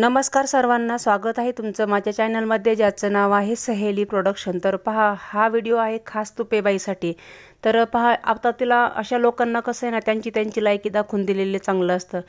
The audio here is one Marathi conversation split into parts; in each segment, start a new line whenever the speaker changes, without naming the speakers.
नमस्कार सर्वांना स्वागत आहे तुमचं माझ्या चॅनलमध्ये ज्याचं नाव आहे सहेली प्रोडक्शन तर पहा हा व्हिडिओ आहे खास तुपेबाईसाठी तर पहा आता तिला अशा लोकांना कसं आहे ना त्यांची त्यांची लायकी दाखवून दिलेली चांगलं असतं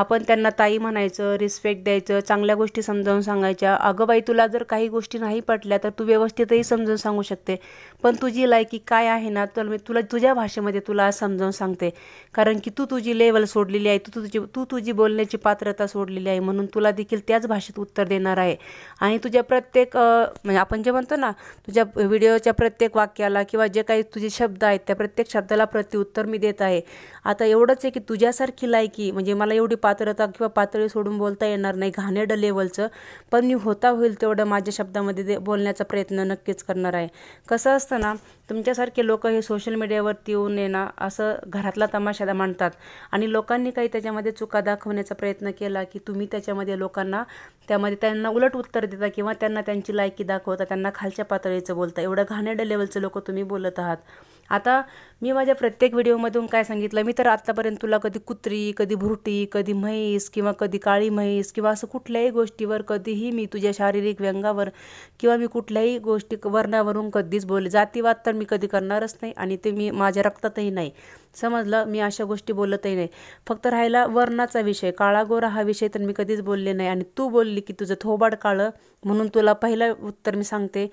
आपण त्यांना ताई म्हणायचं रिस्पेक्ट द्यायचं चांगल्या गोष्टी समजावून सांगायच्या अगं बाई तुला जर काही गोष्टी नाही पटल्या तर तू व्यवस्थितही समजावून सांगू शकते पण तुझी लायकी काय आहे ना तर मी तुला तुझ्या भाषेमध्ये तुला समजावून सांगते कारण की तू तुझी लेवल सोडलेली आहे तू तुझी तू तुझी बोलण्याची पात्रता सोडलेली आहे म्हणून तुला देखील त्याच भाषेत उत्तर देणार आहे आणि तुझ्या प्रत्येक म्हणजे आपण जे म्हणतो ना तुझ्या व्हिडिओच्या प्रत्येक वाक्याला किंवा जे काही तुझे शब्द आहेत आहेत त्या प्रत्येक शब्दाला प्रत्युत्तर मी देत आहे आता एवढंच आहे की तुझ्यासारखी लायकी म्हणजे मला एवढी पात्रता किंवा पातळी सोडून बोलता येणार नाही घाणेड लेवलचं पण मी होता होईल तेवढं माझ्या शब्दामध्ये बोलण्याचा प्रयत्न नक्कीच करणार आहे कसं असतं ना तुमच्यासारखे लोक हे सोशल मीडियावरती येऊन येणं असं घरातला तमाशा मांडतात आणि लोकांनी काही त्याच्यामध्ये चुका दाखवण्याचा प्रयत्न केला की तुम्ही त्याच्यामध्ये लोकांना त्यामध्ये त्यांना उलट उत्तर देता किंवा त्यांना त्यांची लायकी दाखवता त्यांना खालच्या पातळीचं बोलता एवढं घाणेड लेवलचं लोक तुम्ही बोलत आहात आता मी माझ्या प्रत्येक व्हिडिओमधून काय सांगितलं मी तर आत्तापर्यंत तुला कधी कुत्री कधी भुरटी कधी म्हैस किंवा कधी काळी म्हैस किंवा असं कुठल्याही गोष्टीवर कधीही मी तुझ्या शारीरिक व्यंगावर किंवा मी कुठल्याही गोष्टी वर्णावरून कधीच बोलले जातीवाद तर मी कधी करणारच नाही आणि ते मी माझ्या रक्तातही नाही समजलं मी अशा गोष्टी बोलतही नाही फक्त राहिला वर्णाचा विषय काळा गोरा हा विषय तर मी कधीच बोलले नाही आणि तू बोलली की तुझं थोबाड काळं म्हणून तुला पहिलं उत्तर मी सांगते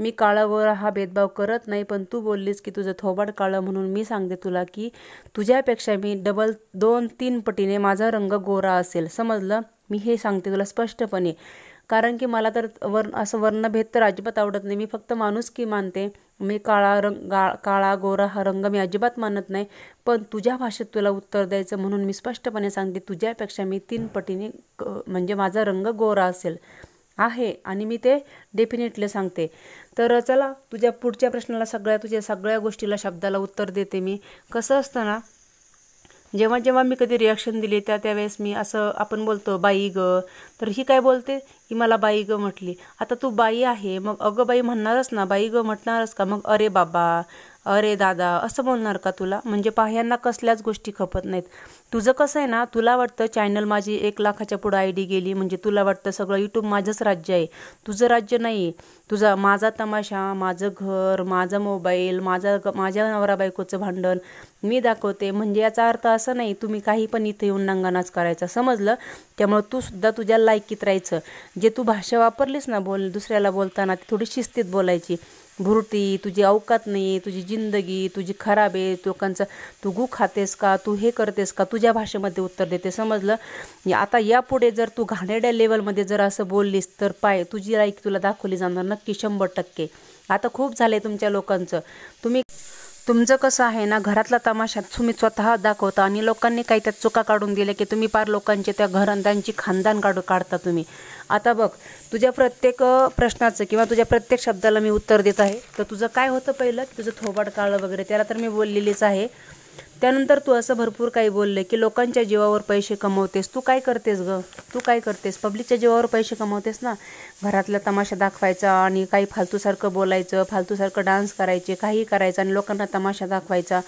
मी काळावर गोरा हा भेदभाव करत नाही पण तू बोललीस की तुझं थोबाड काळं म्हणून मी सांगते तुला की तुझ्यापेक्षा मी डबल दोन तीन पटीने माझा रंग गोरा असेल समजलं मी हे सांगते तुला स्पष्टपणे कारण की मला तर वर्ण असं वर्णभेद तर अजिबात आवडत नाही मी फक्त माणूस की मानते मी काळा रंग गा काळा गोरा हा रंग मी अजिबात मानत नाही पण तुझ्या भाषेत तुला उत्तर द्यायचं म्हणून मी स्पष्टपणे सांगते तुझ्यापेक्षा मी तीन पटीने म्हणजे माझा रंग गोरा असेल आहे आणि मी ते डेफिनेटली सांगते तर चला तुझ्या पुढच्या प्रश्नाला सगळ्या तुझ्या सगळ्या गोष्टीला शब्दाला उत्तर देते मी कसं असतं ना जेव्हा जेव्हा मी कधी रिॲक्शन दिली त्या त्यावेळेस मी असं आपण बोलतो बाई ग तर ही काय बोलते की मला बाई ग म्हटली आता तू बाई आहे मग अगं बाई म्हणणारच ना बाई ग म्हटणारच का मग अरे बाबा अरे दादा असं बोलणार का तुला म्हणजे पाह्यांना कसल्याच गोष्टी खपत नाहीत तुझं कसं आहे ना तुला वाटतं चॅनल माझी एक लाखाच्या पुढं आय डी गेली म्हणजे तुला वाटतं सगळं यूट्यूब माझंच राज्य आहे तुझं राज्य नाही तुझा माझा तमाशा माझं घर माझा मोबाईल माझा माझ्या नवरा बायकोचं भांडण मी दाखवते म्हणजे याचा अर्थ असं नाही तुम्ही काही पण इथे येऊन नंगानाच करायचा समजलं त्यामुळं तू सुद्धा तुझ्या लायकीत राहायचं जे तू भाषा वापरलीस ना बोल दुसऱ्याला बोलताना ती थोडी शिस्तीत बोलायची भुरटी तुझी अवकात नाही तुझी जिंदगी तुझी खराब आहे लोकांचा तू गु खातेस का तू हे करतेस का तुझ्या भाषेमध्ये उत्तर देते समजलं आता यापुढे जर तू घाणेड्या लेवलमध्ये जर असं बोललीस तर पाय तुझी लाईक तुला दाखवली जाणार नक्की शंभर टक्के आता खूप झालं तुमच्या लोकांचं तुम्ही तुमचं कसं आहे ना घरातला तमाशा तुम्ही स्वतः दाखवता आणि लोकांनी काही त्या चुका काढून दिल्या की तुम्ही पार लोकांचे त्या घर खानदान काढू काढता तुम्ही आता बघ तुझ्या प्रत्येक प्रश्नाचं किंवा तुझ्या प्रत्येक शब्दाला मी उत्तर देत आहे तर तुझं काय होतं पहिलं तुझं थोबाड काळं वगैरे त्याला तर मी बोललेलीच आहे त्यानंतर तू असं भरपूर काही बोलले की लोकांच्या जीवावर पैसे कमवतेस तू काय करतेस ग तू काय करतेस पब्लिकच्या जीवावर पैसे कमवतेस ना घरातला तमाशा दाखवायचा आणि काही फालतूसारखं बोलायचं फालतूसारखं डान्स करायचे काही करायचं आणि लोकांना तमाशा दाखवायचा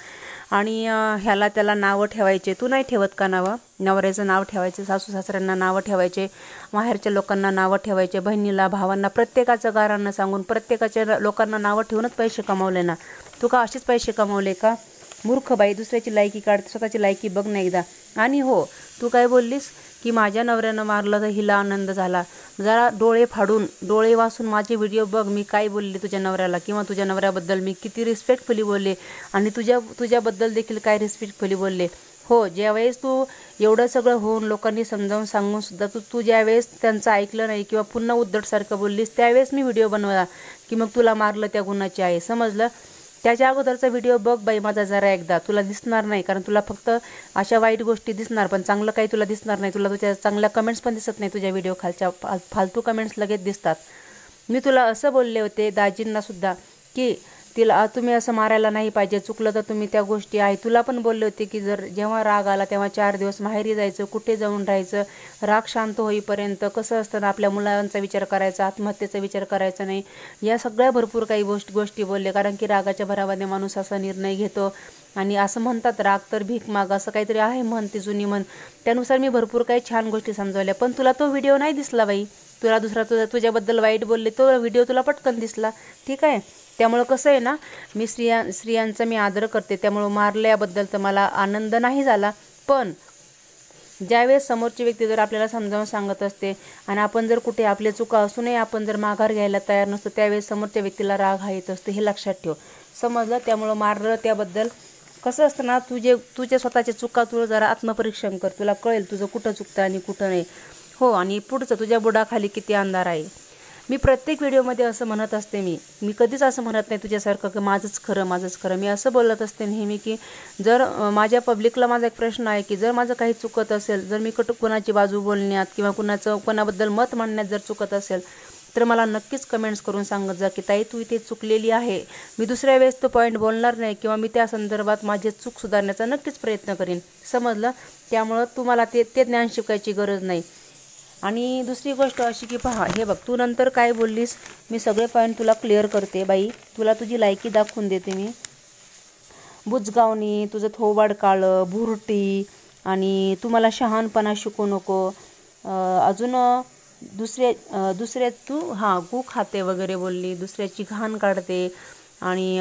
आणि ह्याला त्याला नावं ठेवायचे तू नाही ठेवत का नावं नवऱ्याचं नाव ठेवायचं सासू सासऱ्यांना नावं ठेवायचे बाहेरच्या लोकांना नावं ठेवायचे बहिणीला भावांना प्रत्येकाचं गारांना सांगून प्रत्येकाच्या लोकांना नावं ठेवूनच पैसे कमावले ना तू का असेच पैसे कमावले का मूर्ख बाई दुसऱ्याची लायकी काढते स्वतःची लायकी बघ ना एकदा आणि हो तू काय बोललीस की माझ्या नवऱ्यानं मारलं तर हिला आनंद झाला जरा डोळे फाडून डोळे वाचून माझे व्हिडिओ बघ मी काय बोलले तुझ्या नवऱ्याला किंवा तुझ्या नवऱ्याबद्दल मी किती रिस्पेक्टफुली बोलले आणि तुझ्या तुझ्याबद्दल देखील काय रिस्पेक्टफुली बोलले हो ज्यावेळेस तू एवढं सगळं होऊन लोकांनी समजावून सांगून सुद्धा तू तू ज्यावेळेस त्यांचं ऐकलं नाही किंवा पुन्हा उद्धटसारखं बोललीस त्यावेळेस मी व्हिडिओ बनवला की मग तुला मारलं त्या गुणाची आहे समजलं त्याच्या अगोदरचा व्हिडिओ बघ बाई माझा जरा एकदा तुला दिसणार नाही कारण तुला फक्त अशा वाईट गोष्टी दिसणार पण चांगलं काही तुला दिसणार नाही तुला तुझ्या चांगल्या कमेंट्स पण दिसत नाही तुझ्या व्हिडिओ खालच्या फालतू कमेंट्स लगेच दिसतात मी तुला असं बोलले होते दाजींनासुद्धा की तिला तुम्ही असं मारायला नाही पाहिजे चुकलं तर तुम्ही त्या गोष्टी आहे तुला पण बोलले होते की जर जेव्हा राग आला तेव्हा चार दिवस माहेरी जायचं कुठे जाऊन राहायचं राग शांत होईपर्यंत कसं असतं आपल्या मुलांचा विचार करायचा आत्महत्येचा विचार करायचा नाही या सगळ्या भरपूर काही गोष्ट गोष्टी बोलले कारण की रागाच्या भरावाने माणूस असा निर्णय घेतो आणि असं म्हणतात राग तर भीक माग असं काहीतरी आहे म्हण जुनी म्हण त्यानुसार मी भरपूर काही छान गोष्टी समजावल्या पण तुला तो व्हिडिओ नाही दिसला बाई तुला दुसरा तुझा तुझ्याबद्दल वाईट बोलले तो व्हिडिओ तुला पटकन दिसला ठीक आहे त्यामुळं कसं आहे ना मी स्त्रिया स्त्रियांचा मी आदर करते त्यामुळं मारल्याबद्दल तर मला आनंद नाही झाला पण ज्यावेळेस समोरची व्यक्ती जर आपल्याला समजावून सांगत असते आणि आपण जर कुठे आपल्या चुका असूनही आपण जर माघार घ्यायला तयार नसतो त्यावेळेस समोरच्या व्यक्तीला राग हा येत असतो हे लक्षात ठेव समजलं त्यामुळं मारलं त्याबद्दल कसं असतं ना तुझे तुझ्या स्वतःच्या चुका तुला जरा आत्मपरीक्षण कर तुला कळेल तुझं कुठं चुकतं आणि कुठं नाही हो आणि पुढचं तुझ्या बुडाखाली किती अंधार आहे मी प्रत्येक व्हिडिओमध्ये असं म्हणत असते मी मी कधीच असं म्हणत नाही तुझ्यासारखं की माझंच खरं माझंच खरं मी असं बोलत असते नेहमी की जर माझ्या पब्लिकला माझा एक प्रश्न आहे की जर माझं काही चुकत असेल जर मी कट कोणाची बाजू बोलण्यात किंवा कुणाचं कोणाबद्दल मत मांडण्यात जर चुकत असेल तर मला नक्कीच कमेंट्स करून सांगत जा की ताई तू इथे चुकलेली आहे मी दुसऱ्या वेळेस तो पॉईंट बोलणार नाही किंवा मी त्या संदर्भात माझे चूक सुधारण्याचा नक्कीच प्रयत्न करीन समजलं त्यामुळं तुम्हाला ते ते ज्ञान शिकायची गरज नाही आणि दुसरी गोष्ट अशी की पहा हे बघ तू नंतर काय बोललीस मी सगळे पॉईंट तुला क्लिअर करते बाई तुला तुझी लायकी दाखवून देते मी बुजगावणी तुझं थोबाड काळं भुरटी आणि तू मला शहाणपणा शिकू नको अजून दुसरे दुसऱ्या तू हां गू खाते वगैरे बोलली दुसऱ्याची घाण काढते आणि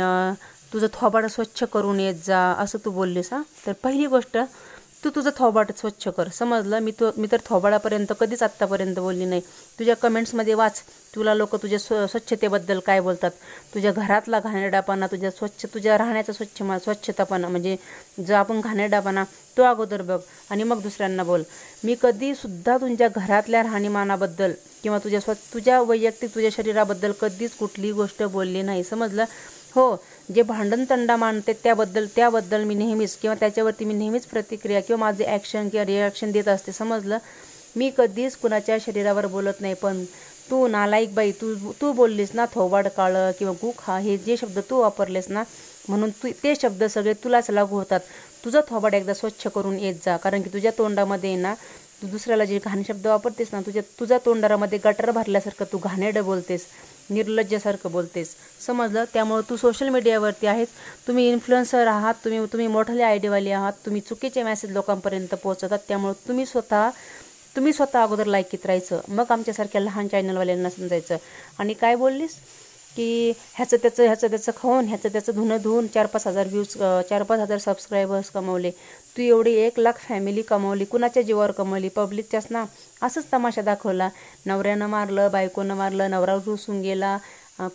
तुझं थोबाड स्वच्छ करून येत जा असं तू बोललीस हां तर पहिली गोष्ट तू तुझं थोबाट स्वच्छ कर समजलं मी तू मी तर थोबाडापर्यंत कधीच आत्तापर्यंत बोलली नाही तुझ्या कमेंट्समध्ये वाच तुला लोक तुझ्या स्व स्वच्छतेबद्दल काय बोलतात तुझ्या घरातला घाणेरडापणा तुझ्या स्वच्छ तुझ्या राहण्याचा स्वच्छ स्वच्छतापणा म्हणजे जो आपण घाणेरडापणा तो अगोदर बघ आणि मग दुसऱ्यांना बोल मी कधीसुद्धा तुझ्या घरातल्या राहणीमानाबद्दल किंवा तुझ्या स्व तुझ्या वैयक्तिक तुझ्या शरीराबद्दल कधीच कुठलीही गोष्ट बोलली नाही समजलं हो जे भांडण तंडा मानते त्याबद्दल त्याबद्दल मी नेहमीच किंवा त्याच्यावरती मी नेहमीच प्रतिक्रिया किंवा माझे ॲक्शन किंवा रिॲक्शन देत असते समजलं मी कधीच कुणाच्या शरीरावर बोलत नाही पण तू नालायक बाई तू तू बोललीस ना थोबाड काळं किंवा गुखा हे जे शब्द तू वापरलेस ना म्हणून तू ते शब्द सगळे तुलाच लागू होतात तुझं थोबाड एकदा स्वच्छ करून येत जा कारण की तुझ्या तोंडामध्ये ना तू दुसऱ्याला जे घाण शब्द वापरतेस ना तुझ्या तुझ्या तोंडामध्ये गटर भरल्यासारखं तू घाणेडं बोलतेस निर्लज्जासारखं बोलतेस समजलं त्यामुळं तू सोशल मीडियावरती आहेस तुम्ही इन्फ्लुएन्सर आहात तुम्ही तुम्ही मोठले आयडियावाले आहात तुम्ही चुकीचे मॅसेज लोकांपर्यंत पोहोचवतात त्यामुळं तुम्ही स्वतः तुम्ही स्वतः अगोदर लायकीत राहायचं मग आमच्यासारख्या लहान चॅनलवाल्यांना समजायचं आणि काय बोललीस की ह्याचं त्याचं ह्याचं त्याचं खाऊन ह्याचं त्याचं धुणं धुवून चार पाच हजार व्ह्यूज चार पाच हजार सबस्क्रायबर्स कमवले तू एवढी एक लाख फॅमिली कमवली कुणाच्या जीवावर कमवली पब्लिकच्याच ना असंच तमाशा दाखवला नवऱ्यानं मारलं बायकोनं मारलं नवरा रुसून गेला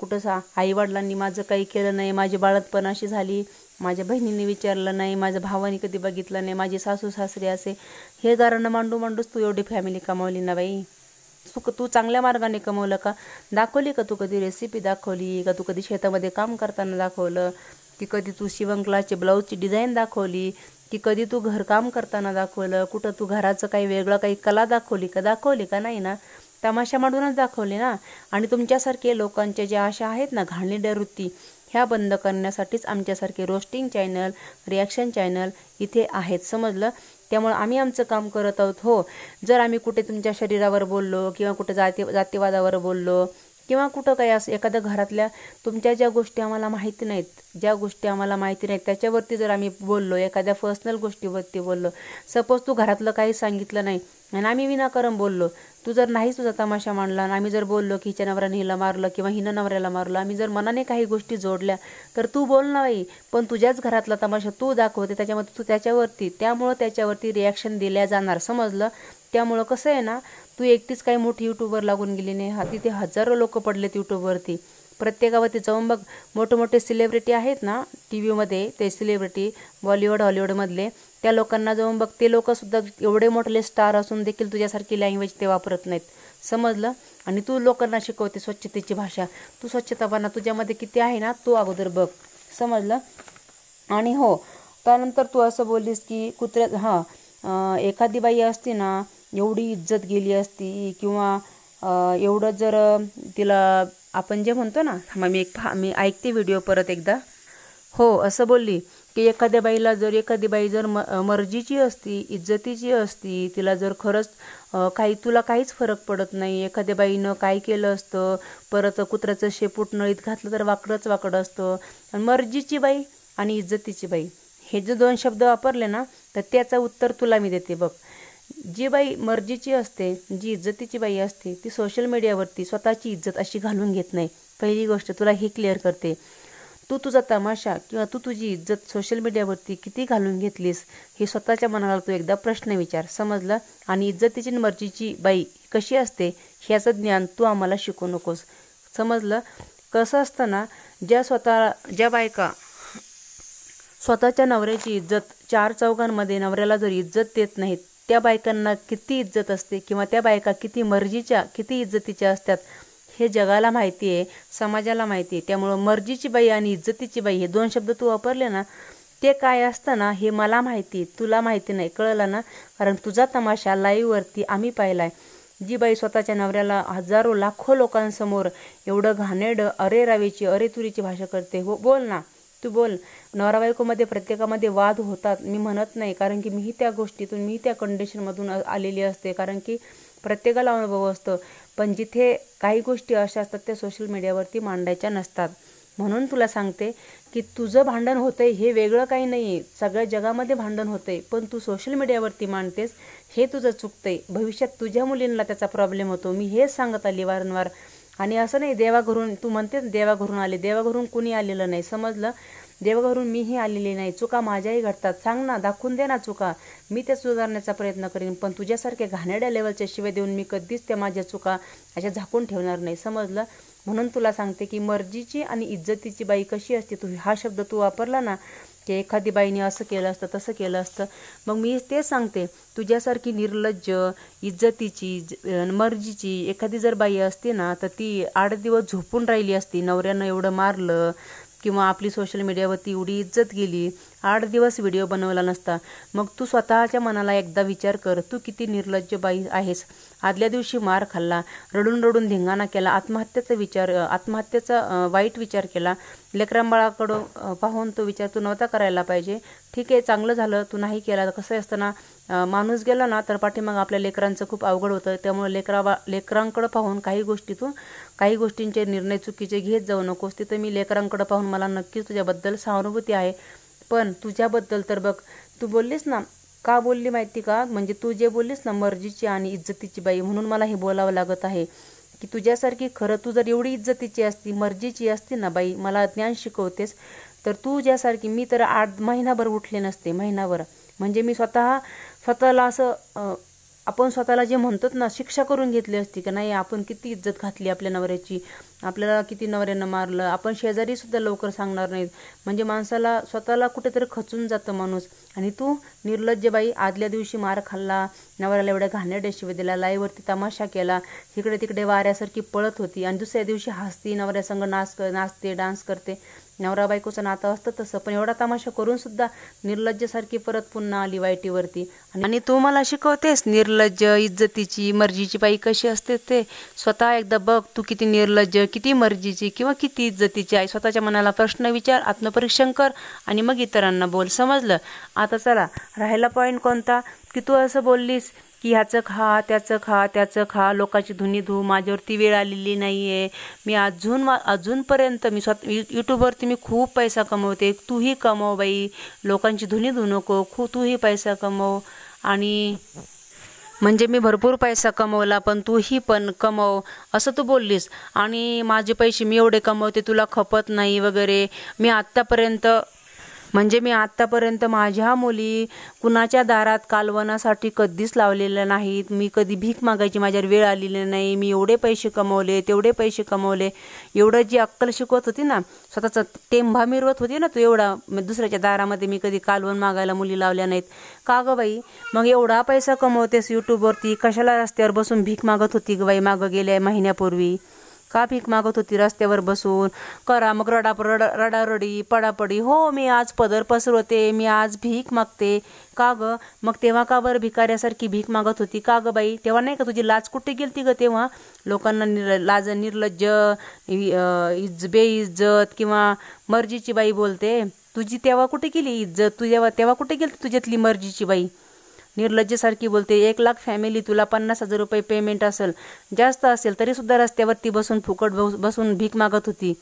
कुठं सा आईवडिलांनी माझं काही केलं नाही माझी बाळतपणा अशी झाली माझ्या बहिणीने विचारलं नाही माझ्या भावाने कधी बघितलं नाही माझी सासू सासरे असे हे गारांना मांडू मांडूच तू एवढी फॅमिली कमावली ना बाई सुख तू चांगल्या मार्गाने कमवलं का दाखवली का तू कधी रेसिपी दाखवली का तू कधी शेतामध्ये काम करताना दाखवलं की कधी तू शिवंकलाचे ब्लाऊजची डिझाईन दाखवली की कधी तू घरकाम करताना दाखवलं कुठं तू घराचं काही वेगळं काही कला दाखवली का दाखवली का नाही ना तमाशा मांडूनच दाखवली ना आणि तुमच्यासारखे लोकांच्या ज्या अशा आहेत ना घाणलेल्या वृत्ती ह्या बंद करण्यासाठीच आमच्यासारखे रोस्टिंग चॅनल रिॲक्शन चॅनल इथे आहेत समजलं त्यामुळे आम्ही आमचं काम करत आहोत हो जर आम्ही कुठे तुमच्या शरीरावर बोललो किंवा कुठे जाती जातीवादावर बोललो किंवा कुठं काही असं एखाद्या घरातल्या तुमच्या ज्या गोष्टी आम्हाला माहिती नाहीत ज्या गोष्टी आम्हाला माहिती नाहीत त्याच्यावरती जर आम्ही बोललो एखाद्या पर्सनल गोष्टीवरती बोललो सपोज तू घरातलं काही सांगितलं नाही आणि आम्ही विनाकारण बोललो तू जर नाही तुझा तमाशा मांडला आणि आम्ही जर बोललो की हिच्या नवऱ्याने हिला मारलं किंवा हिनं नवऱ्याला मारलं आम्ही जर मनाने काही गोष्टी जोडल्या तर तू बोल नाही पण तुझ्याच घरातला तमाशा तू दाखवते त्याच्यामध्ये तू त्याच्यावरती त्यामुळं त्याच्यावरती रिॲक्शन दिल्या जाणार समजलं त्यामुळं कसं आहे ना तू एकटीच काही मोठी यूट्यूबवर लागून गेली नाही हा तिथे हजारो लोक पडलेत यूट्यूबवरती प्रत्येकावरती जाऊन बघ मोठे मोठे सेलिब्रिटी आहेत ना टी व्हीमध्ये ते सेलिब्रिटी बॉलिवूड हॉलिवूडमधले त्या लोकांना जाऊन बघ ते सुद्धा एवढे मोठले स्टार असून देखील तुझ्यासारखी लँग्वेज ते वापरत नाहीत समजलं आणि तू लोकांना शिकवते स्वच्छतेची भाषा तू स्वच्छता स्वच्छतापणा तुझ्यामध्ये किती आहे ना तू अगोदर बघ समजलं आणि हो त्यानंतर तू असं बोललीस की कुत्र्या हां एखादी बाई असती ना एवढी इज्जत गेली असती किंवा एवढं जर तिला आपण जे म्हणतो ना मग मी एक मी ऐकते व्हिडिओ परत एकदा हो असं बोलली की एखाद्या बाईला जर एखादी बाई जर म मर्जीची असती इज्जतीची असती तिला जर खरंच काही तुला काहीच फरक पडत नाही एखाद्या बाईनं काय केलं असतं परत कुत्र्याचं शेपूट नळीत घातलं तर वाकडंच वाकडं असतं आणि मर्जीची बाई आणि इज्जतीची बाई हे जे दोन शब्द वापरले ना तर त्याचं उत्तर तुला मी देते बघ जी बाई मर्जीची असते जी इज्जतीची बाई असते ती सोशल मीडियावरती स्वतःची इज्जत अशी घालून घेत नाही पहिली गोष्ट तुला हे क्लिअर करते तू तुझा तमाशा किंवा तू तुझी इज्जत सोशल मीडियावरती किती घालून घेतलीस हे स्वतःच्या मनाला तू एकदा प्रश्न विचार समजलं आणि इज्जतीची मर्जीची बाई कशी असते ह्याचं ज्ञान तू आम्हाला शिकू नकोस समजलं कसं असताना ज्या स्वतः ज्या बायका स्वतःच्या नवऱ्याची इज्जत चार चौघांमध्ये नवऱ्याला जर इज्जत देत नाहीत त्या बायकांना किती इज्जत असते किंवा त्या बायका किती मर्जीच्या किती इज्जतीच्या असतात हे जगाला माहिती आहे समाजाला माहिती आहे त्यामुळं मर्जीची बाई आणि इज्जतीची बाई हे दोन शब्द तू वापरले ना ते काय असतं ना हे मला माहिती तुला माहिती नाही कळलं ना कारण तुझा तमाशा लाईव्हवरती आम्ही पाहिला आहे जी बाई स्वतःच्या नवऱ्याला हजारो लाखो लोकांसमोर एवढं घाणेड अरे रावेची अरे तुरीची भाषा करते हो बोल ना तू बोल नवरा बायकोमध्ये प्रत्येकामध्ये वाद होतात मी म्हणत नाही कारण की मीही त्या गोष्टीतून मी त्या कंडिशनमधून आलेली असते कारण की प्रत्येकाला अनुभव असतो पण जिथे काही गोष्टी अशा असतात त्या सोशल मीडियावरती मांडायच्या नसतात म्हणून तुला सांगते की तुझं भांडण होतंय हे वेगळं काही नाही आहे सगळ्या जगामध्ये भांडण होतंय पण तू सोशल मीडियावरती मांडतेस हे तुझं चुकतंय भविष्यात तुझ्या मुलींना त्याचा प्रॉब्लेम होतो मी हेच सांगत आली वारंवार आणि असं नाही देवाघरून तू म्हणतेस देवाघरून आले देवाघरून कुणी आलेलं नाही समजलं देवघरून मीही आलेली नाही चुका माझ्याही घडतात सांग ना दाखवून दे ना चुका मी ते सुधारण्याचा प्रयत्न करीन पण तुझ्यासारख्या घाणेड्या लेवलच्या शिवाय देऊन मी कधीच त्या माझ्या चुका अशा झाकून ठेवणार नाही समजलं म्हणून तुला सांगते की मर्जीची आणि इज्जतीची बाई कशी असते तू हा शब्द तू वापरला ना की एखादी बाईने असं केलं असतं तसं केलं असतं मग मी तेच सांगते तुझ्यासारखी निर्लज्ज इज्जतीची मर्जीची एखादी जर बाई असते ना तर ती आठ दिवस झोपून राहिली असती नवऱ्यानं एवढं मारलं किंवा आपली सोशल मीडियावरती एवढी इज्जत गेली आठ दिवस व्हिडिओ बनवला नसता मग तू स्वतःच्या मनाला एकदा विचार कर तू किती निर्लज्ज बाई आहेस आदल्या दिवशी मार खाल्ला रडून रडून धिंगाणा केला आत्महत्येचा विचार आत्महत्येचा वाईट विचार केला लेकरांबाळाकडं पाहून तो विचार तू नव्हता करायला पाहिजे ठीक आहे चांगलं झालं तू नाही केला कसं असताना माणूस गेला ना तर पाठीमाग आपल्या लेकरांचं खूप अवघड होतं त्यामुळे लेकरा लेकरांकडं पाहून काही गोष्टी तू काही गोष्टींचे निर्णय चुकीचे घेत जाऊ नकोस तिथं मी लेकरांकडं पाहून मला नक्कीच तुझ्याबद्दल सहानुभूती आहे पण तुझ्याबद्दल तर बघ तू बोललीस ना का बोलली माहिती का म्हणजे तू जे बोललीस ना मर्जीची आणि इज्जतीची बाई म्हणून मला हे बोलावं लागत आहे की तुझ्यासारखी खरं तू जर एवढी इज्जतीची असती मर्जीची असती ना बाई मला ज्ञान शिकवतेस तर तू ज्यासारखी मी तर आठ महिनाभर उठले नसते महिनाभर म्हणजे मी स्वतः स्वतःला असं आपण स्वतःला जे म्हणतो ना शिक्षा करून घेतली असती की नाही आपण किती इज्जत घातली आपल्या नवऱ्याची आपल्याला किती नवऱ्यानं मारलं आपण शेजारी सुद्धा लवकर सांगणार नाही म्हणजे माणसाला स्वतःला कुठेतरी खचून जातं माणूस आणि तू निर्लज्ज बाई आदल्या दिवशी मार खाल्ला नवऱ्याला एवढ्या घाणेरड्या शिव दिला लाईवरती तमाशा केला इकडे तिकडे वाऱ्यासारखी पळत होती आणि दुसऱ्या दिवशी हसती नवऱ्यासंग नाच नाचते डान्स करते नवरा बायकोचं नातं असतं तसं पण एवढा तमाशा करून सुद्धा निर्लज्ज सारखी परत पुन्हा आली वाईटीवरती आणि तू मला शिकवतेस निर्लज्ज इज्जतीची मर्जीची बाई कशी असते ते स्वतः एकदा बघ तू किती निर्लज्ज किती मर्जीची किंवा किती इज्जतीची आहे स्वतःच्या मनाला प्रश्न विचार आत्मपरीक्षण कर आणि मग इतरांना बोल समजलं आता चला राहायला पॉईंट कोणता की तू असं बोललीस की ह्याचं खा त्याचं खा त्याचं खा लोकांची धुनी धू माझ्यावरती वेळ आलेली नाही आहे मी अजून अजूनपर्यंत मी स्वतः यूट्यूबवरती मी खूप पैसा कमवते तूही कमव बाई लोकांची धुनी धुऊ नको खू तूही पैसा कमव आणि म्हणजे मी भरपूर पैसा कमवला पण तूही पण कमव असं तू बोललीस आणि माझे पैसे मी एवढे कमवते तुला खपत नाही वगैरे मी आत्तापर्यंत म्हणजे मी आत्तापर्यंत माझ्या मुली कुणाच्या दारात कालवनासाठी कधीच लावलेल्या नाहीत मी कधी भीक मागायची माझ्यावर वेळ आलेली नाही मी एवढे पैसे कमवले तेवढे पैसे कमवले एवढं जी अक्कल शिकवत होती ना स्वतःचा टेंभा मिरवत होती ना तू एवढा दुसऱ्याच्या दारामध्ये मी कधी कालवण मागायला मुली लावल्या नाहीत का गं बाई मग एवढा पैसा कमवतेस यूट्यूबवरती कशाला रस्त्यावर बसून भीक मागत होती गं बाई मागं गेल्या महिन्यापूर्वी का भीक मागत होती रस्त्यावर बसून करा मग रडा रडारडी पडापडी हो मी आज पदर पसरवते मी आज भीक मागते का गं मग तेव्हा का बरं भिकाऱ्यासारखी भीक मागत होती का गं बाई तेव्हा नाही का तुझी लाज कुठे गेलती ग तेव्हा लोकांना निर लाज निर्लज्ज इज बेइज्जत किंवा मर्जीची बाई बोलते तुझी तेव्हा कुठे गेली इज्जत तुझ्या तेव्हा कुठे गेली तुझ्यातली मर्जीची बाई निर्लज्जेसारखी बोलते एक लाख फॅमिली तुला पन्नास हजार रुपये पेमेंट असेल जास्त असेल तरीसुद्धा रस्त्यावरती बसून फुकट बसून भीक मागत होती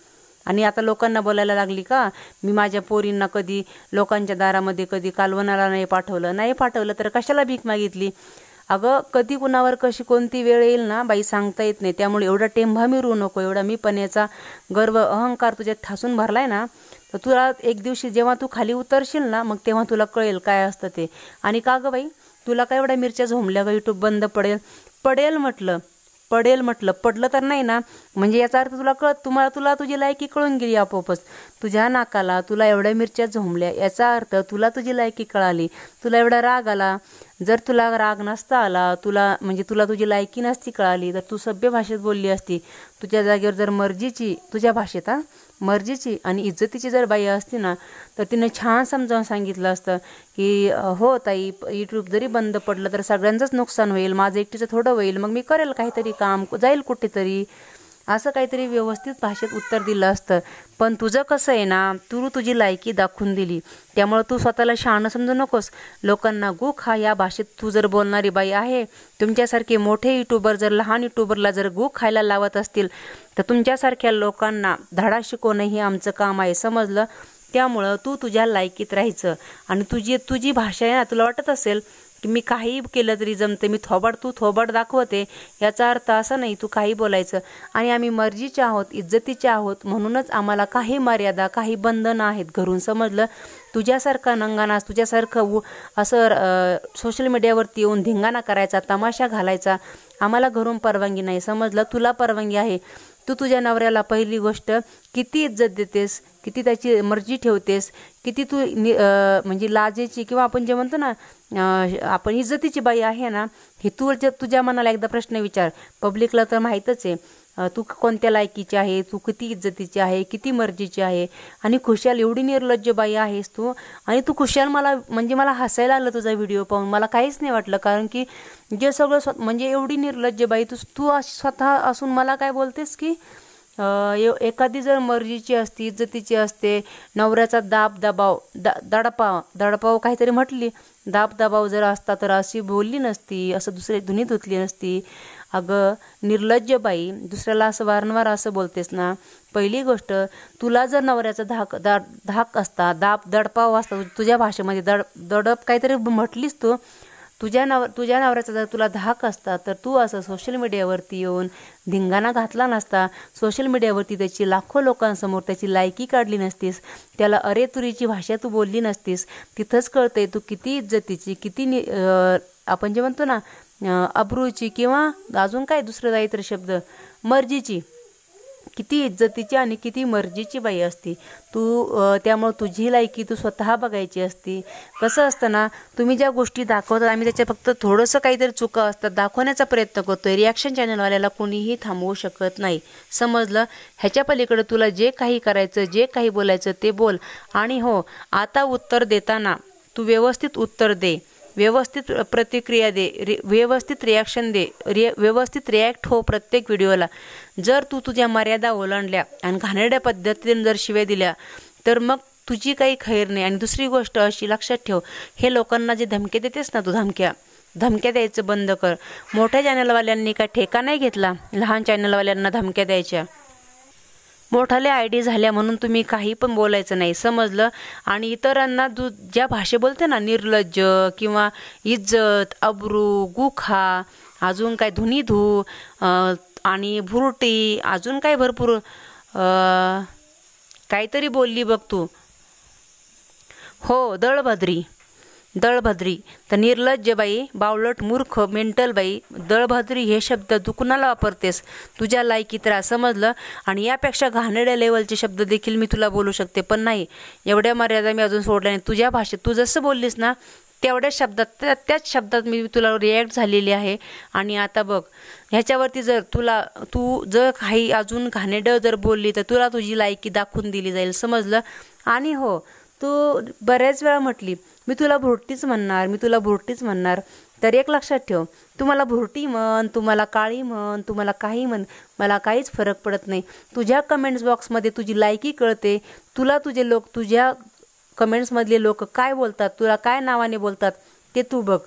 आणि आता लोकांना बोलायला लागली का मी माझ्या पोरींना कधी लोकांच्या दारामध्ये कधी कालवणाला नाही पाठवलं नाही पाठवलं तर कशाला भीक मागितली अगं कधी कुणावर कशी कोणती वेळ येईल ना बाई सांगता येत नाही त्यामुळे एवढा टेंभा मिरू नको एवढा मी पण याचा गर्व अहंकार तुझ्यात ठासून भरलाय ना तर तुला एक दिवशी जेव्हा तू खाली उतरशील ना मग तेव्हा तुला कळेल काय असतं ते आणि का गं बाई तुला काय एवढ्या मिरच्या झोमल्या गं यूट्यूब बंद पडेल पडेल म्हटलं पडेल म्हटलं पडलं तर नाही ना म्हणजे याचा अर्थ तुला कळत तुम्हाला तुला तुझी लायकी कळून गेली आपोआपच तुझ्या नाकाला तुला एवढ्या मिरच्या झोंबल्या याचा अर्थ तुला तुझी लायकी कळाली तुला एवढा राग आला जर तुला राग नसता आला तुला म्हणजे तुला तुझी लायकी नसती कळाली तर तू सभ्य भाषेत बोलली असती तुझ्या जागेवर जर मर्जीची तुझ्या भाषेत हा मर्जीची आणि इज्जतीची जर बाई असती ना तर तिनं छान समजावून सांगितलं असतं की हो ताई यूट्यूब जरी बंद पडलं तर सगळ्यांचंच नुकसान होईल माझं एकटीचं थोडं होईल मग मी करेल काहीतरी काम जाईल कुठेतरी असं काहीतरी व्यवस्थित भाषेत उत्तर दिलं असतं पण तुझं कसं आहे ना तू तुझी लायकी दाखवून दिली त्यामुळं तू स्वतःला शहाणं समजू नकोस लोकांना गुख हा या भाषेत तू जर बोलणारी बाई आहे तुमच्यासारखे मोठे युट्यूबर जर लहान युट्यूबरला जर गुख खायला लावत असतील तर तुमच्यासारख्या लोकांना धडा शिकवणंही हे आमचं काम आहे समजलं त्यामुळं तू तुझ्या लायकीत राहायचं आणि तुझी तुझी भाषा आहे ना तुला वाटत असेल की मी काही केलं तरी जमते मी थोबड तू थोबड दाखवते याचा अर्थ असा नाही तू काही बोलायचं आणि आम्ही मर्जीचे आहोत इज्जतीचे आहोत म्हणूनच आम्हाला काही मर्यादा काही बंधनं आहेत घरून समजलं तुझ्यासारखा नंगानास तुझ्यासारखं असं सोशल मीडियावरती येऊन धिंगाणा करायचा तमाशा घालायचा आम्हाला घरून परवानगी नाही समजलं तुला परवानगी आहे तू तुझ्या नवऱ्याला पहिली गोष्ट किती इज्जत देतेस किती त्याची मर्जी ठेवतेस किती तू म्हणजे लाजेची किंवा आपण जे म्हणतो ना आपण इज्जतीची बाई आहे ना हे तू तुझ्या मनाला एकदा प्रश्न विचार पब्लिकला तर माहीतच आहे तू कोणत्या लायकीची आहे तू किती इज्जतीची आहे किती मर्जीची आहे आणि खुशाल एवढी निर्लज्ज बाई आहेस तू आणि तू खुशाल मला म्हणजे मला हसायला आलं तुझा व्हिडिओ पाहून मला काहीच नाही वाटलं कारण की जे सगळं म्हणजे एवढी निर्लज्ज बाई तू तू स्वतः असून मला काय बोलतेस की यो एखादी जर मर्जीची असती इज्जतीची असते नवऱ्याचा दाब दबाव द दडपाव दडपाव काहीतरी म्हटली दाब दबाव जर असता तर अशी बोलली नसती असं दुसरी धुनी धुतली नसती अगं निर्लज्ज बाई दुसऱ्याला असं वारंवार असं बोलतेस ना पहिली गोष्ट तुला जर नवऱ्याचा धाक दा धाक असता दाब दडपाव असता तुझ्या भाषेमध्ये दड दडप काहीतरी म्हटलीस तू तुझ्या नाव तुझ्या नवऱ्याचा जर तुला धाक असता तर तू असं सोशल मीडियावरती येऊन धिंगाणा घातला नसता सोशल मीडियावरती त्याची लाखो लोकांसमोर त्याची लायकी काढली नसतीस त्याला अरे तुरीची भाषा तू बोलली नसतीस तिथंच कळतंय तू किती इज्जतीची किती आपण जे म्हणतो ना अब्रूची किंवा अजून काय दुसरं जाईल शब्द मर्जीची किती इज्जतीची आणि किती मर्जीची बाई असती तू त्यामुळं तुझी लायकी तू स्वतः बघायची असती कसं असतं ना तुम्ही ज्या गोष्टी दाखवता आम्ही त्याच्या फक्त थोडंसं काहीतरी चुका असतात दाखवण्याचा प्रयत्न करतोय रिॲक्शन चॅनलवाल्याला कोणीही थांबवू शकत नाही समजलं ह्याच्या पलीकडे तुला जे काही करायचं जे काही बोलायचं ते बोल आणि हो आता उत्तर देताना तू व्यवस्थित उत्तर दे व्यवस्थित प्रतिक्रिया दे रि व्यवस्थित रिॲक्शन दे रि व्यवस्थित रिॲक्ट हो प्रत्येक व्हिडिओला जर तू तुझ्या मर्यादा ओलांडल्या आणि घाणेरड्या पद्धतीने जर शिव्या दिल्या तर मग तुझी काही खैर नाही आणि दुसरी गोष्ट अशी लक्षात ठेव हे लोकांना जे धमक्या देतेस ना तू धमक्या धमक्या द्यायचं बंद कर मोठ्या चॅनलवाल्यांनी काय ठेका नाही घेतला लहान चॅनलवाल्यांना धमक्या द्यायच्या मोठाले आयडी झाल्या म्हणून तुम्ही काही पण बोलायचं नाही समजलं आणि इतरांना दु ज्या भाषे बोलते ना निर्लज्ज किंवा इज्जत अब्रू गुखा अजून काय धुनी धू आणि भुरटी अजून काय भरपूर काहीतरी बोलली बघ तू हो दळभद्री दळभद्री तर निर्लज्जबाई बावलट मूर्ख मेंटल बाई दळभद्री हे शब्द तू कुणाला वापरतेस तुझ्या लायकी त्रास समजलं आणि यापेक्षा घाणेड्या लेवलचे शब्द देखील मी तुला बोलू शकते पण नाही एवढ्या मर्यादा मी अजून सोडल्या नाही तुझ्या भाषेत तू जसं बोललीस ना तेवढ्या शब्दात त्या त्याच शब्दात मी तुला रिॲक्ट झालेली आहे आणि आता बघ ह्याच्यावरती जर तुला तू जर काही अजून घाणेडं जर बोलली तर तुला तुझी लायकी दाखवून दिली जाईल समजलं आणि हो तू बऱ्याच वेळा म्हटली मी तुला भुरटीच म्हणणार मी तुला भुरटीच म्हणणार तर एक लक्षात ठेव तुम्हाला भुरटी म्हण तुम्हाला काळी म्हण तुम्हाला काही म्हण मला काहीच फरक पडत नाही तुझ्या कमेंट्स बॉक्समध्ये तुझी लायकी कळते तुला तुझे लोक तुझ्या कमेंट्समधले लोक काय बोलतात तुला काय नावाने बोलतात ते तू बघ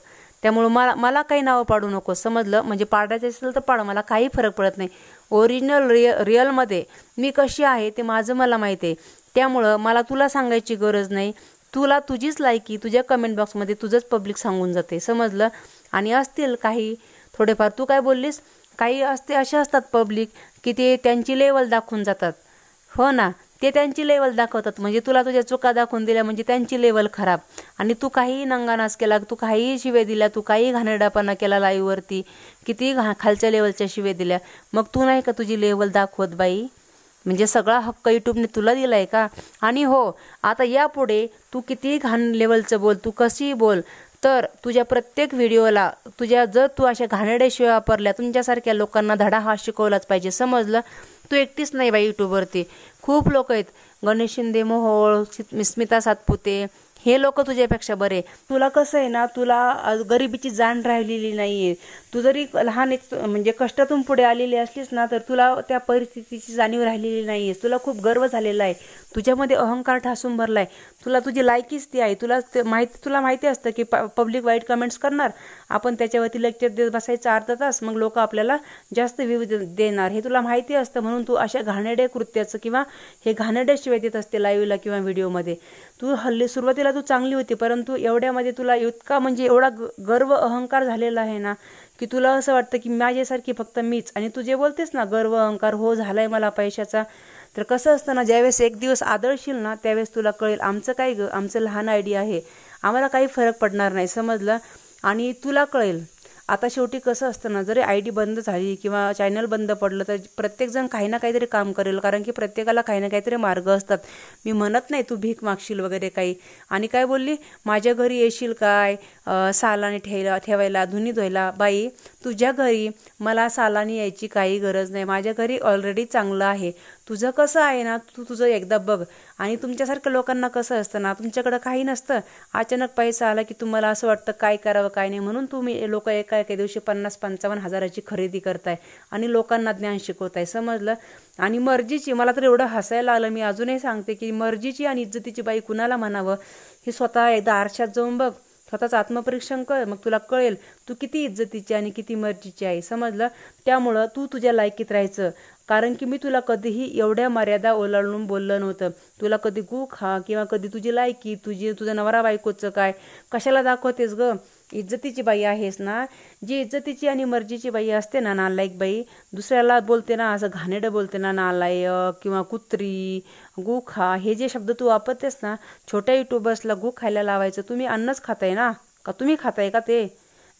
त्यामुळं मला मला काही नावं पाडू नको समजलं म्हणजे पाडायचं असेल तर पाड मला काही फरक पडत नाही ओरिजिनल रिय रिअलमध्ये मी कशी आहे ते माझं मला माहिती आहे त्यामुळं मला तुला सांगायची गरज नाही तुला तुझीच लायकी तुझ्या कमेंट बॉक्समध्ये तुझंच पब्लिक सांगून जाते समजलं आणि असतील काही थोडेफार तू काय बोललीस काही असते असे असतात पब्लिक की ते त्यांची लेवल दाखवून जातात हो ना ते त्यांची लेवल दाखवतात म्हणजे तुला तुझ्या चुका दाखवून दिल्या म्हणजे त्यांची लेवल खराब आणि तू काहीही नंगानास केला तू काहीही शिवे दिल्या तू काही घाणेडापणा केला लाईववरती किती घा खालच्या लेवलच्या शिवे दिल्या मग तू नाही का तुझी लेवल दाखवत बाई म्हणजे सगळा हक्क यूट्यूबने तुला दिला आहे का आणि हो आता यापुढे तू किती घाण लेवलचं बोल तू कशीही बोल तर तुझ्या प्रत्येक व्हिडिओला तुझ्या जर तू अशा घाणेड्याशिवाय वापरल्या तुमच्यासारख्या लोकांना धडा हा शिकवलाच पाहिजे समजलं तू एकटीच नाही बाई यूट्यूबवरती खूप लोक आहेत गणेश शिंदे मोहोळ स्मिता सातपुते हे लोक तुझ्यापेक्षा बरे तुला कसं आहे ना तुला गरिबीची जाण राहिलेली नाही आहे तू जरी लहान एक म्हणजे कष्टातून पुढे आलेली असलीस ना तर तुला त्या परिस्थितीची जाणीव राहिलेली नाही आहे तुला खूप गर्व झालेला आहे तुझ्यामध्ये अहंकार ठासून भरला आहे तुला तुझी लायकीच ती आहे तुला माहिती तुला माहिती असतं की पब्लिक वाईट कमेंट्स करणार आपण त्याच्यावरती लेक्चर देत बसायचं अर्धा तास मग लोक आपल्याला जास्त व्ह्यू देणार हे तुला माहिती असतं म्हणून तू अशा घाणेड्या कृत्याचं किंवा हे शिवाय देत असते लाईव्हला किंवा व्हिडिओमध्ये तू हल्ली सुरुवातीला तू चांगली होती परंतु एवढ्यामध्ये तुला इतका म्हणजे एवढा गर्व अहंकार झालेला आहे ना की तुला असं वाटतं की माझ्यासारखी फक्त मीच आणि तू जे बोलतेस ना गर्व अहंकार हो झालाय मला पैशाचा तर कसं असतं ना ज्यावेळेस एक दिवस आदळशील ना त्यावेळेस तुला कळेल आमचं काय ग आमचं लहान आयडिया आहे आम्हाला काही फरक पडणार नाही समजलं आणि तुला कळेल आता शेवटी कसं असतं ना जरी आय डी बंद झाली किंवा चॅनल बंद पडलं तर प्रत्येकजण काही ना काहीतरी काम करेल कारण की प्रत्येकाला काही ना काहीतरी मार्ग असतात मी म्हणत नाही तू भीक मागशील वगैरे काही आणि काय बोलली माझ्या घरी येशील काय सालाने ठेवायला ठेवायला धुनी धुवायला बाई तुझ्या घरी मला सालानी यायची काही गरज नाही माझ्या घरी ऑलरेडी चांगलं आहे तुझं कसं आहे ना तू तुझं एकदा बघ आणि तुमच्यासारख्या लोकांना कसं असतं ना तुमच्याकडं काही नसतं अचानक पैसा आला की तुम्हाला असं वाटतं काय करावं काय नाही म्हणून तुम्ही लोक एका एका दिवशी पन्नास पंचावन्न हजाराची खरेदी करताय आणि लोकांना ज्ञान शिकवताय समजलं आणि मर्जीची मला तर एवढं हसायला आलं मी अजूनही सांगते की मर्जीची आणि इज्जतीची बाई कुणाला म्हणावं हे स्वतः एकदा आरशात जाऊन बघ स्वतःचं आत्मपरीक्षण कर मग तुला कळेल तू किती इज्जतीची आणि किती मर्जीची आहे समजलं त्यामुळं तू तुझ्या लायकीत राहायचं कारण की मी तुला कधीही एवढ्या मर्यादा ओलांडून बोललं नव्हतं तुला कधी गु खा किंवा कधी तुझी लायकी तुझी तुझा नवरा बायकोचं काय कशाला दाखवतेस ग इज्जतीची बाई आहेस ना जी इज्जतीची आणि मर्जीची बाई असते ना नालायक बाई दुसऱ्याला बोलते ना असं घाणेडं बोलते ना नालायक किंवा कुत्री गु खा हे जे शब्द तू वापरतेस ना छोट्या युट्यूबर्सला गु खायला लावायचं तुम्ही अन्नच खाताय ना का तुम्ही खाताय का ते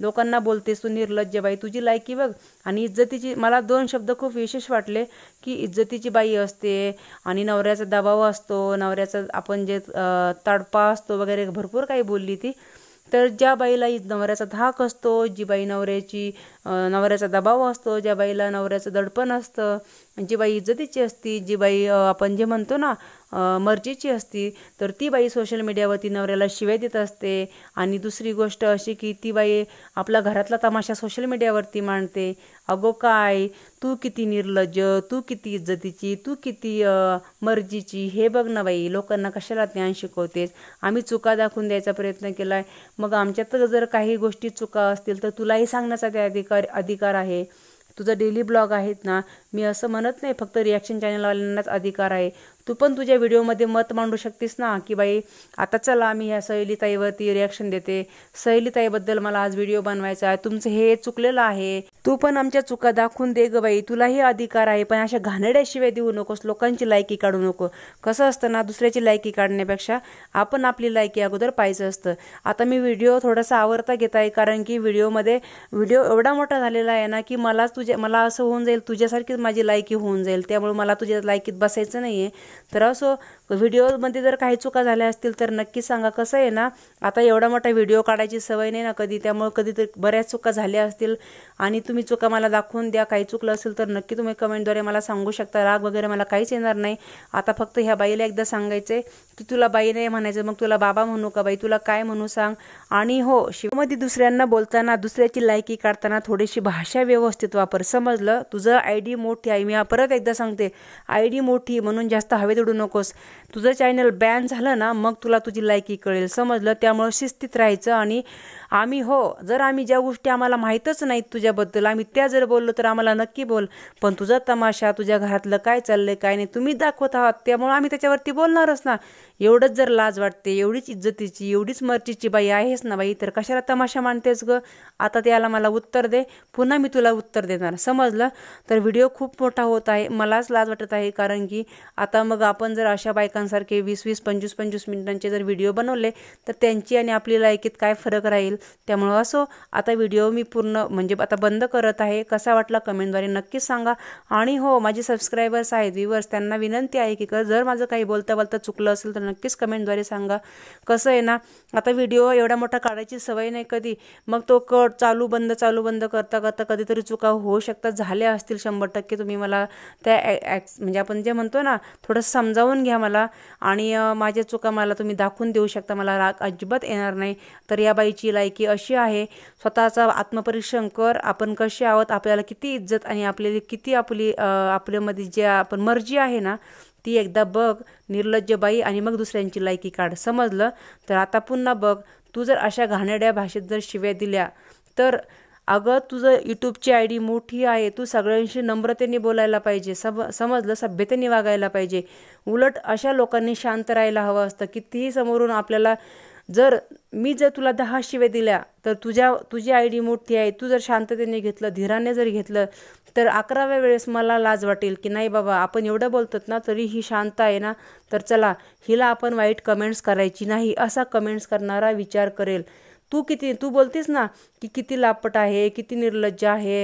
लोकांना बोलतेस तू निर्लज्ज बाई तुझी लायकी बघ आणि इज्जतीची मला दोन शब्द खूप विशेष वाटले की इज्जतीची बाई असते आणि नवऱ्याचा दबाव असतो नवऱ्याचा आपण जे तडपा असतो वगैरे भरपूर काही बोलली ती तर ज्या बाईला नवऱ्याचा धाक असतो जी बाई नवऱ्याची नवऱ्याचा दबाव असतो ज्या बाईला नवऱ्याचं दडपण असतं जी बाई इज्जतीची असती जी बाई आपण जे म्हणतो ना मर्जीची असती तर ती बाई सोशल मीडियावरती नवऱ्याला शिवाय देत असते आणि दुसरी गोष्ट अशी की ती बाई आपला घरातला तमाशा सोशल मीडियावरती मांडते अगो काय तू किती निर्लज्ज तू किती इज्जतीची तू किती मर्जीची हे बघ ना बाई लोकांना कशाला ज्ञान शिकवतेस आम्ही चुका दाखवून द्यायचा प्रयत्न केला आहे मग आमच्यात जर काही गोष्टी चुका असतील तर तुलाही सांगण्याचा ते अधिकार अधिकार आहे तुझा डेली ब्लॉग आहेत ना मी असं म्हणत नाही फक्त रिॲक्शन चॅनलवाल्यांनाच अधिकार आहे तू पण तुझ्या व्हिडिओमध्ये मत मांडू शकतेस ना की बाई आता चला आम्ही ह्या सहलीताईवरती रिॲक्शन देते सहलीताईबद्दल मला आज व्हिडिओ बनवायचा आहे तुमचं हे चुकलेलं आहे तू पण आमच्या चुका दाखवून दे ग बाई तुलाही अधिकार आहे पण अशा घाणेड्याशिवाय देऊ नकोस लोकांची लायकी काढू नको कसं असतं ना दुसऱ्याची लायकी काढण्यापेक्षा आपण आपली लायकी अगोदर पाहिजे असतं आता मी व्हिडिओ थोडासा आवरता घेत आहे कारण की व्हिडिओमध्ये व्हिडिओ एवढा मोठा झालेला आहे ना की मला तुझ्या मला असं होऊन जाईल तुझ्यासारखीच माझी लायकी होऊन जाईल त्यामुळे मला तुझ्या लायकीत बसायचं नाही आहे but also व्हिडिओमध्ये जर काही चुका झाल्या असतील तर नक्की सांगा कसं आहे ना आता एवढा मोठा व्हिडिओ काढायची सवय नाही ना कधी त्यामुळे कधीतरी बऱ्याच चुका झाल्या असतील आणि तुम्ही चुका मला दाखवून द्या काही चुकलं असेल तर नक्की तुम्ही कमेंटद्वारे मला सांगू शकता राग वगैरे मला काहीच येणार नाही आता फक्त ह्या बाईला एकदा सांगायचं की तुला बाई नाही म्हणायचं मग तुला बाबा म्हणू का बाई तुला काय म्हणू सांग आणि हो शिवमध्ये दुसऱ्यांना बोलताना दुसऱ्याची लायकी काढताना थोडीशी भाषा व्यवस्थित वापर समजलं तुझं आय डी मोठी आहे मी परत एकदा सांगते आय डी मोठी म्हणून जास्त हवेत उडू नकोस तुझं चॅनल बॅन झालं ना मग तुला तुझी लायकी कळेल समजलं त्यामुळं शिस्तीत राहायचं आणि आम्ही हो जर आम्ही ज्या गोष्टी आम्हाला माहीतच नाहीत तुझ्याबद्दल आम्ही त्या जर बोललो तर आम्हाला नक्की बोल पण तुझा तमाशा तुझ्या घरातलं काय चाललंय काय नाही तुम्ही दाखवत आहात त्यामुळं आम्ही त्याच्यावरती बोलणारच ना एवढंच जर लाज वाटते एवढीच इज्जतीची एवढीच मर्जीची बाई आहेस ना बाई तर कशाला तमाशा मानतेस ग आता त्याला मला उत्तर दे पुन्हा मी तुला उत्तर देणार समजलं तर व्हिडिओ खूप मोठा होत आहे मलाच लाज वाटत आहे कारण की आता मग आपण जर अशा बायकांसारखे वीस वीस पंचवीस पंचवीस मिनिटांचे जर व्हिडिओ बनवले तर त्यांची आणि आपली लायकीत काय फरक राहील त्यामुळं असो आता व्हिडिओ मी पूर्ण म्हणजे आता बंद करत आहे कसा वाटला कमेंटद्वारे नक्कीच सांगा आणि हो माझे सबस्क्रायबर्स आहेत व्हिवर्स त्यांना विनंती आहे की जर माझं काही बोलता बोलता चुकलं असेल तर नक्कीच कमेंटद्वारे सांगा कसं आहे ना आता व्हिडिओ एवढा मोठा काढायची सवय नाही कधी मग तो कट चालू बंद चालू बंद करता करता कधीतरी चुका होऊ शकतात झाल्या असतील शंभर टक्के तुम्ही मला त्या ॲक्स म्हणजे आपण जे म्हणतो ना थोडंसं समजावून घ्या मला आणि माझ्या चुका मला तुम्ही दाखवून देऊ शकता मला राग अजिबात येणार नाही तर या बाईची लायकी अशी आहे स्वतःचा आत्मपरीक्षण कर आपण कसे आहोत आपल्याला किती इज्जत आणि आपल्याला किती आपली आपल्यामध्ये जे आपण मर्जी आहे ना ती एकदा बघ निर्लज्जबाई बाई आणि मग दुसऱ्यांची लायकी काढ समजलं तर आता पुन्हा बघ तू जर अशा घाणेड्या भाषेत जर शिव्या दिल्या तर अगं तुझं यूट्यूबची आय डी मोठी आहे तू सगळ्यांशी नम्रतेने बोलायला पाहिजे सब समजलं सभ्यतेने वागायला पाहिजे उलट अशा लोकांनी शांत राहायला हवं असतं कितीही समोरून आपल्याला जर मी जर तुला दहा शिव्या दिल्या तर तुझ्या तुझी आयडी मोठी आहे तू जर शांततेने घेतलं धीराने जर घेतलं तर अकराव्या वेळेस मला लाज वाटेल की नाही बाबा आपण एवढं बोलतात ना तरी ही शांत आहे ना तर चला हिला आपण वाईट कमेंट्स करायची नाही असा कमेंट्स करणारा विचार करेल तू किती तू बोलतीस ना की किती लापट आहे किती निर्लज्ज आहे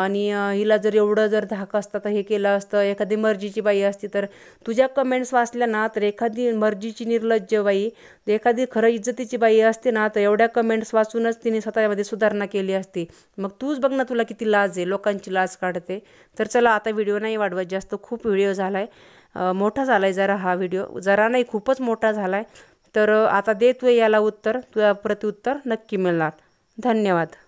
आणि हिला जर एवढं जर धाक असतं तर हे केलं असतं एखादी मर्जीची बाई असती तर तुझ्या कमेंट्स वाचल्या ना तर एखादी मर्जीची निर्लज्ज बाई एखादी खरं इज्जतीची बाई असते ना तर एवढ्या कमेंट्स वाचूनच तिने स्वतःमध्ये सुधारणा केली असती मग तूच बघ ना तुला किती लाज आहे लोकांची लाज काढते तर चला आता व्हिडिओ नाही वाढवत जास्त खूप व्हिडिओ झाला आहे मोठा झाला आहे जरा हा व्हिडिओ जरा नाही खूपच मोठा झाला आहे तर आता दे तू याला उत्तर तुझा प्रत्युत्तर नक्की मिळणार धन्यवाद